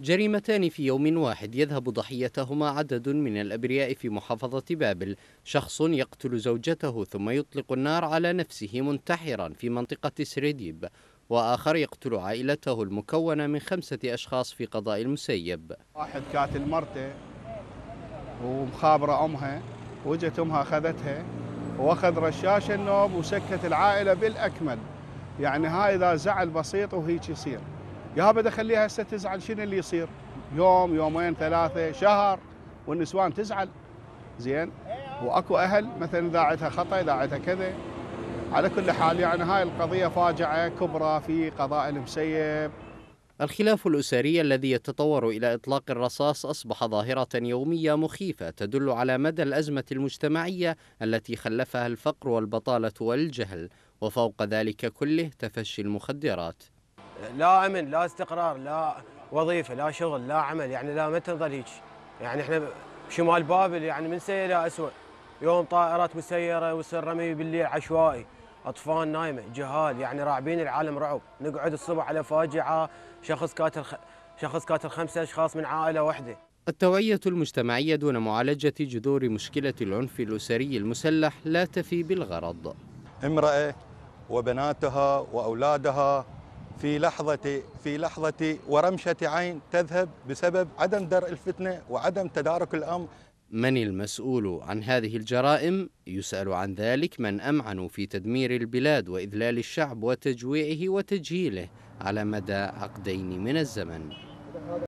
جريمتان في يوم واحد يذهب ضحيتهما عدد من الأبرياء في محافظة بابل شخص يقتل زوجته ثم يطلق النار على نفسه منتحرا في منطقة سريديب وآخر يقتل عائلته المكونة من خمسة أشخاص في قضاء المسيب واحد كاتل مرته ومخابرة أمها وجت أمها أخذتها وأخذ رشاش النوب وسكت العائلة بالأكمل يعني هاي إذا زعل بسيط وهيك يصير يا بدي اخليها هسه تزعل شنو اللي يصير يوم يومين ثلاثه شهر والنسوان تزعل زين واكو اهل مثلا اذا عندها خطا اذا عندها كذا على كل حال يعني هاي القضيه فاجعه كبرى في قضاء المسيب الخلاف الأسري الذي يتطور إلى إطلاق الرصاص أصبح ظاهرة يومية مخيفة تدل على مدى الأزمة المجتمعية التي خلفها الفقر والبطالة والجهل وفوق ذلك كله تفشي المخدرات لا امن لا استقرار لا وظيفه لا شغل لا عمل يعني لا ما تنظر هيك يعني احنا شمال بابل يعني من سيء الى اسوء يوم طائرات مسيره ويصير رمي بالليل عشوائي اطفال نايمه جهال يعني راعبين العالم رعب نقعد الصبح على فاجعه شخص قاتل شخص قاتل خمسه اشخاص من عائله واحده التوعية المجتمعية دون معالجة جذور مشكلة العنف الأسري المسلح لا تفي بالغرض امرأة وبناتها وأولادها في لحظة في لحظة ورمشة عين تذهب بسبب عدم درء الفتنة وعدم تدارك الأمر من المسؤول عن هذه الجرائم؟ يسأل عن ذلك من أمعنوا في تدمير البلاد وإذلال الشعب وتجويعه وتجهيله على مدى عقدين من الزمن